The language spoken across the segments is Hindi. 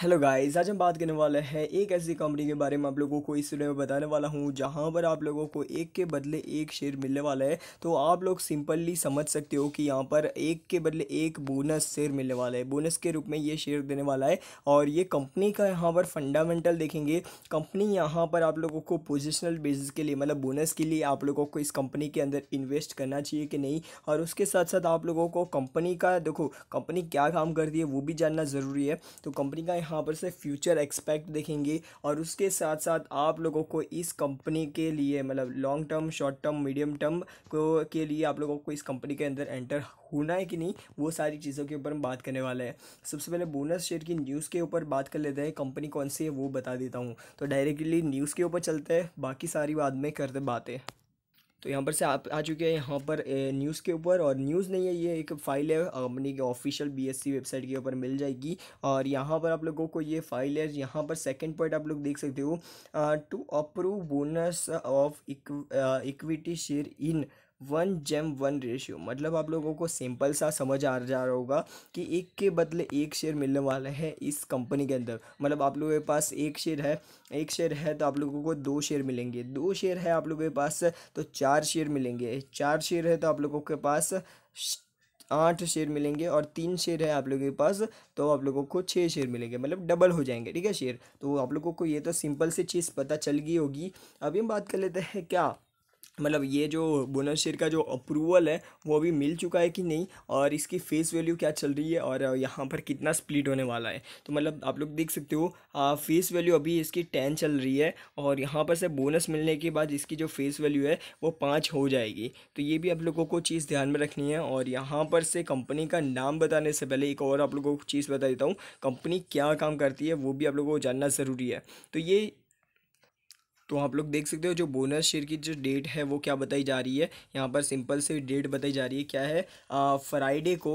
हेलो गाइस आज हम बात करने वाले हैं एक ऐसी कंपनी के बारे में आप लोगों को इस वीडियो में बताने वाला हूँ जहाँ पर आप लोगों को एक के बदले एक शेयर मिलने वाला है तो आप लोग सिंपली समझ सकते हो कि यहाँ पर एक के बदले एक बोनस शेयर मिलने वाला है बोनस के रूप में ये शेयर देने वाला है और ये कंपनी का यहाँ पर फंडामेंटल देखेंगे कंपनी यहाँ पर आप लोगों को पोजिशनल बेसिस के लिए मतलब बोनस के लिए आप लोगों को इस कंपनी के अंदर इन्वेस्ट करना चाहिए कि नहीं और उसके साथ साथ आप लोगों को कंपनी का देखो कंपनी क्या काम करती है वो भी जानना ज़रूरी है तो कंपनी का यहाँ पर से फ्यूचर एक्सपेक्ट देखेंगे और उसके साथ साथ आप लोगों को इस कंपनी के लिए मतलब long term short term medium term को के लिए आप लोगों को इस कंपनी के अंदर एंटर होना है कि नहीं वो सारी चीज़ों के ऊपर हम बात करने वाले हैं सबसे पहले बोनस शेयर की न्यूज़ के ऊपर बात कर लेते हैं कंपनी कौन सी है वो बता देता हूँ तो डायरेक्टली न्यूज़ के ऊपर चलते हैं बाकी सारी बाद में करते बातें तो यहाँ पर से आप आ चुके हैं यहाँ पर न्यूज़ के ऊपर और न्यूज़ नहीं है ये एक फ़ाइल है कंपनी के ऑफिशियल बीएससी वेबसाइट के ऊपर मिल जाएगी और यहाँ पर आप लोगों को ये फाइल है यहाँ पर सेकंड पॉइंट आप लोग देख सकते हो to approve bonus of equity share in one जेम वन रेशियो मतलब आप लोगों को सिंपल सा समझ आ जा रहा होगा कि एक के बदले एक शेयर मिलने वाला है इस कंपनी के अंदर मतलब आप लोगों के पास एक शेयर है एक शेयर है तो आप लोगों को दो शेयर मिलेंगे दो शेयर है आप लोगों के पास तो चार शेयर मिलेंगे चार शेयर है तो आप लोगों के पास आठ शेयर मिलेंगे और तीन शेयर है आप लोगों के पास तो आप लोगों को छः शेयर मिलेंगे मतलब डबल हो जाएंगे ठीक है शेयर तो आप लोगों को ये तो सिंपल सी चीज़ पता चल गई होगी अभी हम बात कर लेते हैं क्या मतलब ये जो बोनस शेयर का जो अप्रूवल है वो अभी मिल चुका है कि नहीं और इसकी फेस वैल्यू क्या चल रही है और यहाँ पर कितना स्प्लिट होने वाला है तो मतलब आप लोग देख सकते हो आ, फेस वैल्यू अभी इसकी टेन चल रही है और यहाँ पर से बोनस मिलने के बाद इसकी जो फेस वैल्यू है वो पाँच हो जाएगी तो ये भी आप लोगों को चीज़ ध्यान में रखनी है और यहाँ पर से कंपनी का नाम बताने से पहले एक और आप लोगों को चीज़ बता देता हूँ कंपनी क्या काम करती है वो भी आप लोगों को जानना ज़रूरी है तो ये तो आप लोग देख सकते हो जो बोनस शेयर की जो डेट है वो क्या बताई जा रही है यहाँ पर सिंपल से डेट बताई जा रही है क्या है फ्राइडे को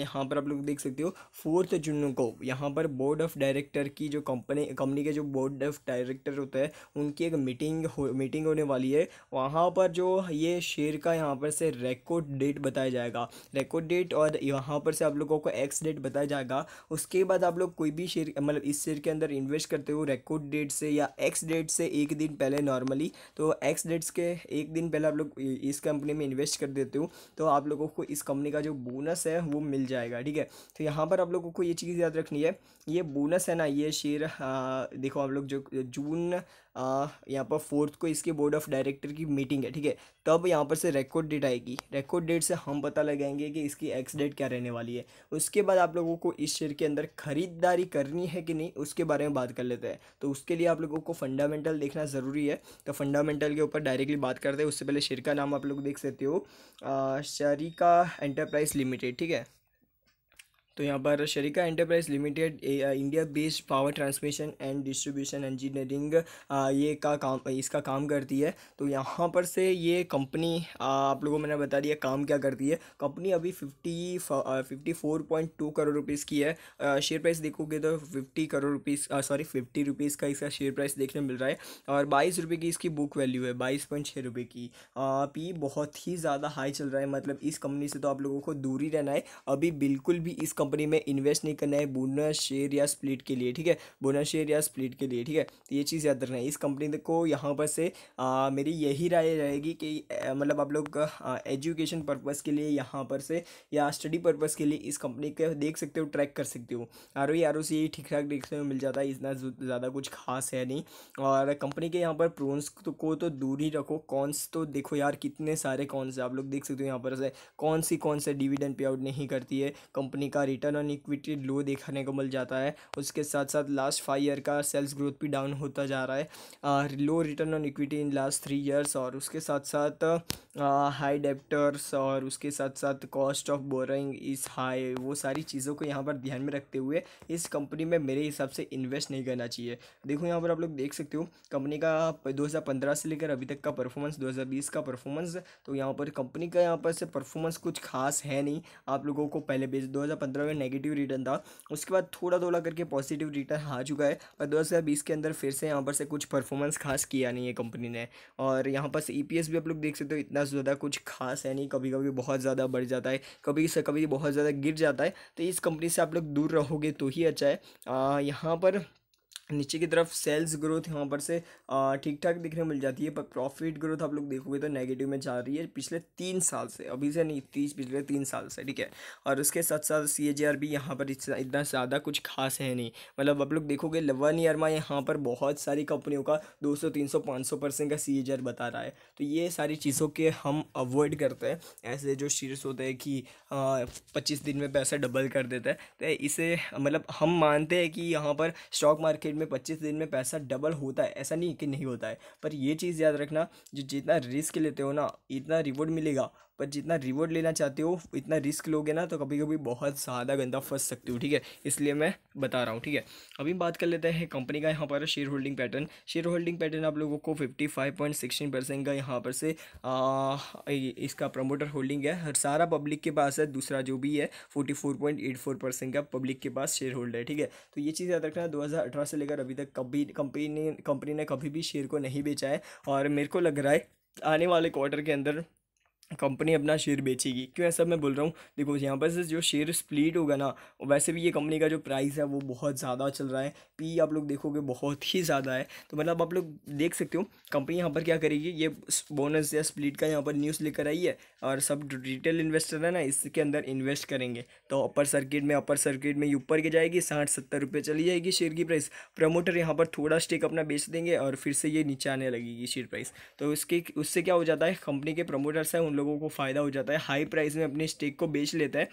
यहाँ पर आप लोग देख सकते हो फोर्थ जून को यहाँ पर बोर्ड ऑफ डायरेक्टर की जो कंपनी कंपनी के जो बोर्ड ऑफ डायरेक्टर होते हैं उनकी एक मीटिंग हो मीटिंग होने वाली है वहाँ पर जो ये शेयर का यहाँ पर से रिकॉर्ड डेट बताया जाएगा रिकॉर्ड डेट और यहाँ पर से आप लोगों को एक्स डेट बताया जाएगा उसके बाद आप लोग कोई भी शेयर मतलब इस शेयर के अंदर इन्वेस्ट करते हो रिकॉर्ड डेट से या एक्स डेट से एक दिन पहले नॉर्मली तो एक्स डेट्स के एक दिन पहले आप लोग इस कंपनी में इन्वेस्ट कर देते हो तो आप लोगों को इस कंपनी का जो बोनस है वो मिल जाएगा ठीक है तो यहाँ पर आप लोगों को ये चीज़ याद रखनी है ये बोनस है ना ये शेयर हाँ, देखो आप लोग जो जून यहाँ पर फोर्थ को इसके बोर्ड ऑफ डायरेक्टर की मीटिंग है ठीक है तब यहाँ पर से रिकॉर्ड डेट आएगी रिकॉर्ड डेट से हम पता लगाएंगे कि इसकी एक्स डेट क्या रहने वाली है उसके बाद आप लोगों को इस शेयर के अंदर खरीददारी करनी है कि नहीं उसके बारे में बात कर लेते हैं तो उसके लिए आप लोगों को फंडामेंटल देखना ज़रूरी है तो फंडामेंटल के ऊपर डायरेक्टली बात करते हैं उससे पहले शेयर का नाम आप लोग देख सकते हो शरीका एंटरप्राइज लिमिटेड ठीक है तो यहाँ पर Sharika enterprise limited India based power transmission and distribution engineering ये का काम इसका काम करती है तो यहाँ पर से ये कंपनी uh, आप लोगों मैंने बता दिया काम क्या करती है कंपनी अभी fifty fifty four point two crore rupees की है शेयर uh, प्राइस देखोगे तो fifty crore rupees sorry fifty rupees का इसका शेयर प्राइस देखने मिल रहा है और बाईस रुपये की इसकी बुक वैल्यू है बाईस पॉइंट छः रुपये की आ, uh, बहुत ही ज़्यादा हाई चल रहा है मतलब इस कंपनी से तो आप लोगों को दूर ही रहना है अभी बिल्कुल भी इस कंपनी में इन्वेस्ट नहीं करना है बोनस शेयर या स्प्लिट के लिए ठीक है बोनस शेयर या स्प्लिट के लिए ठीक है तो ये चीज़ याद रखना है इस कंपनी को यहाँ पर से आ, मेरी यही राय रहेगी कि मतलब आप लोग एजुकेशन पर्पज़ के लिए यहाँ पर से या स्टडी पर्पज़ के लिए इस कंपनी को देख सकते हो ट्रैक कर सकते हो आर ओ आर ओ सी ठीक ठाक देखने में मिल जाता है इतना ज़्यादा कुछ खास है नहीं और कंपनी के यहाँ पर प्रोन्स तो, को तो दूर ही रखो कॉन्स तो देखो यार कितने सारे कॉन्स आप लोग देख सकते हो यहाँ पर से कौन सी कौन से डिविडेंड पे आउट नहीं करती है कंपनी का रिटर्न ऑन इक्विटी लो देखने को मिल जाता है उसके साथ साथ लास्ट फाइव ईयर का सेल्स ग्रोथ भी डाउन होता जा रहा है ah, low return on equity in last three years और उसके साथ साथ हाई डेप्टर्स और उसके साथ साथ cost of borrowing is high वो सारी चीज़ों को यहाँ पर ध्यान में रखते हुए इस कंपनी में मेरे हिसाब से इन्वेस्ट नहीं करना चाहिए देखो यहाँ पर आप लोग देख सकते हो कंपनी का 2015 से लेकर अभी तक का परफॉर्मेंस 2020 का परफॉर्मेंस तो यहाँ पर कंपनी का यहाँ पर से परफॉर्मेंस कुछ खास है नहीं आप लोगों को पहले दो हज़ार में नेगेटिव रिटर्न था उसके बाद थोड़ा थोड़ा करके पॉजिटिव रिटर्न आ चुका है और दो के अंदर फिर से यहाँ पर से कुछ परफॉर्मेंस खास किया नहीं है कंपनी ने और यहाँ पर ई e भी आप लोग देख सकते हो इतना ज़्यादा कुछ खास है नहीं कभी कभी बहुत ज़्यादा बढ़ जाता है कभी से कभी बहुत ज़्यादा गिर जाता है तो इस कंपनी से आप लोग दूर रहोगे तो ही अच्छा है यहाँ पर नीचे की तरफ सेल्स ग्रोथ यहाँ पर से ठीक ठाक दिखने मिल जाती है पर प्रॉफिट ग्रोथ आप लोग देखोगे तो नेगेटिव में जा रही है पिछले तीन साल से अभी से नहीं तीस पिछले तीन साल से ठीक है और उसके साथ साथ सी आर भी यहाँ पर इतना ज़्यादा कुछ खास है नहीं मतलब आप लोग देखोगे वन ईयर में यहाँ पर बहुत सारी कंपनियों का दो सौ तीन सौ पाँच सौ परसेंट का सी बता रहा है तो ये सारी चीज़ों के हम अवॉइड करते हैं ऐसे जो शीर्ष होते हैं कि पच्चीस दिन में पैसा डबल कर देता है तो इसे मतलब हम मानते हैं कि यहाँ पर स्टॉक मार्केट साइड में पच्चीस दिन में पैसा डबल होता है ऐसा नहीं कि नहीं होता है पर ये चीज़ याद रखना जो जितना रिस्क लेते हो ना इतना रिवॉर्ड मिलेगा पर जितना रिवॉर्ड लेना चाहते हो इतना रिस्क लोगे ना तो कभी कभी बहुत ज़्यादा गंदा फंस सकते हो ठीक है इसलिए मैं बता रहा हूँ ठीक है अभी बात कर लेते हैं कंपनी का यहाँ पर shareholding pattern shareholding pattern आप लोगों को fifty five point sixteen percent का यहाँ पर से आ, इसका प्रमोटर होल्डिंग है हर सारा पब्लिक के पास है दूसरा जो भी है forty four point eight four percent का पब्लिक के पास शेयर होल्डर है ठीक है तो ये चीज़ याद रखना दो हज़ार अठारह से लेकर अभी तक कभी कंपनी कंपनी ने कभी भी शेयर को नहीं बेचा है और मेरे को लग रहा है आने वाले क्वार्टर के अंदर कंपनी अपना शेयर बेचेगी क्यों ऐसा मैं बोल रहा हूँ देखो यहाँ पर से जो शेयर स्प्लिट होगा ना वैसे भी ये कंपनी का जो प्राइस है वो बहुत ज़्यादा चल रहा है पी आप लोग देखोगे बहुत ही ज़्यादा है तो मतलब आप लोग देख सकते हो कंपनी यहाँ पर क्या करेगी ये बोनस या स्प्लिट का यहाँ पर न्यूज़ लेकर आई है और सब रिटेल इन्वेस्टर है ना इसके अंदर इन्वेस्ट करेंगे तो अपर सर्किट में अपर सर्किट में ऊपर की जाएगी साठ सत्तर रुपये चली जाएगी शेयर की प्राइस प्रमोटर यहाँ पर थोड़ा स्टेक अपना बेच देंगे और फिर से ये नीचे आने लगेगी शेयर प्राइस तो उसके उससे क्या हो जाता है कंपनी के प्रमोटर्स हैं उन लोग लोगों को फ़ायदा हो जाता है हाई प्राइस में अपने स्टेक को बेच लेता है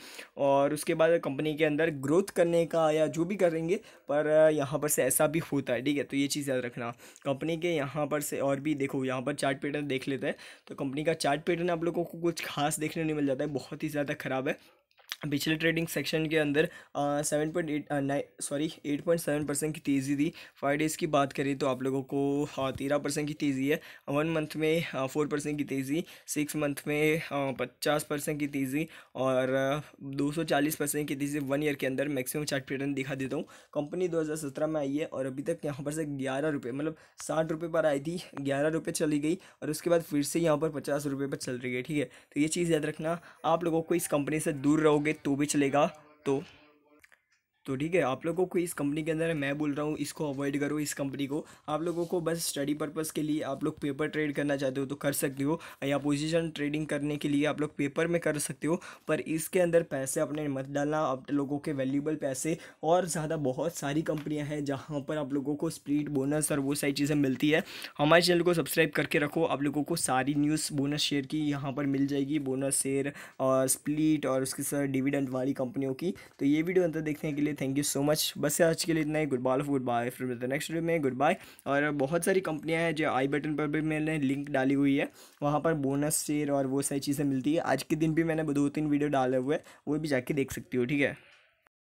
और उसके बाद कंपनी के अंदर ग्रोथ करने का या जो भी करेंगे पर यहाँ पर से ऐसा भी होता है ठीक है तो ये चीज़ याद रखना कंपनी के यहाँ पर से और भी देखो यहाँ पर चार्ट पैटर्न देख लेते हैं तो कंपनी का चार्ट पैटर्न आप लोगों को कुछ खास देखने नहीं मिल जाता है बहुत ही ज़्यादा ख़राब है पिछले ट्रेडिंग सेक्शन के अंदर seven point eight nine sorry eight point seven percent की तेज़ी थी फाइव डेज़ की बात करें तो आप लोगों को तेरह परसेंट की तेज़ी है वन मंथ में फोर परसेंट की तेज़ी सिक्स मंथ में पचास परसेंट की तेज़ी और दो सौ चालीस परसेंट की तेज़ी वन ईयर के अंदर मैक्सिमम चार्ट पैटर्न दिखा देता हूँ कंपनी दो हज़ार सत्रह में आई है और अभी तक यहाँ पर से ग्यारह रुपये मतलब साठ रुपये पर आई थी ग्यारह रुपये चली गई और उसके बाद फिर से यहाँ पर पचास रुपये पर चल रही है ठीक है तो ये चीज़ याद रखना आप लोगों को इस कंपनी से दूर रहोगे तू भी चलेगा तो तो ठीक है आप लोगों को इस कंपनी के अंदर मैं बोल रहा हूँ इसको अवॉइड करो इस कंपनी को आप लोगों को बस स्टडी पर्पज़ के लिए आप लोग पेपर ट्रेड करना चाहते हो तो कर सकते हो या पोजीशन ट्रेडिंग करने के लिए आप लोग पेपर में कर सकते हो पर इसके अंदर पैसे अपने मत डालना आप लोगों के वैल्यूबल पैसे और ज़्यादा बहुत सारी कंपनियाँ हैं जहाँ पर आप लोगों को स्प्रीड बोनस और वो सारी चीज़ें मिलती है हमारे चैनल को सब्सक्राइब करके रखो आप लोगों को सारी न्यूज़ बोनस शेयर की यहाँ पर मिल जाएगी बोनस शेयर और स्प्लीट और उसके साथ डिविडेंट वाली कंपनियों की तो ये वीडियो अंदर देखने के लिए लिए थैंक यू सो मच बस आज के लिए इतना ही goodbye of goodbye फिर मिलते नेक्स्ट वीडियो में गुड बाय और बहुत सारी कंपनियाँ हैं जो आई बटन पर भी मैंने लिंक डाली हुई है वहाँ पर बोनस शेयर और वो सारी चीज़ें मिलती है आज के दिन भी मैंने दो तीन वीडियो डाले हुए वो भी जाके देख सकती हूँ ठीक है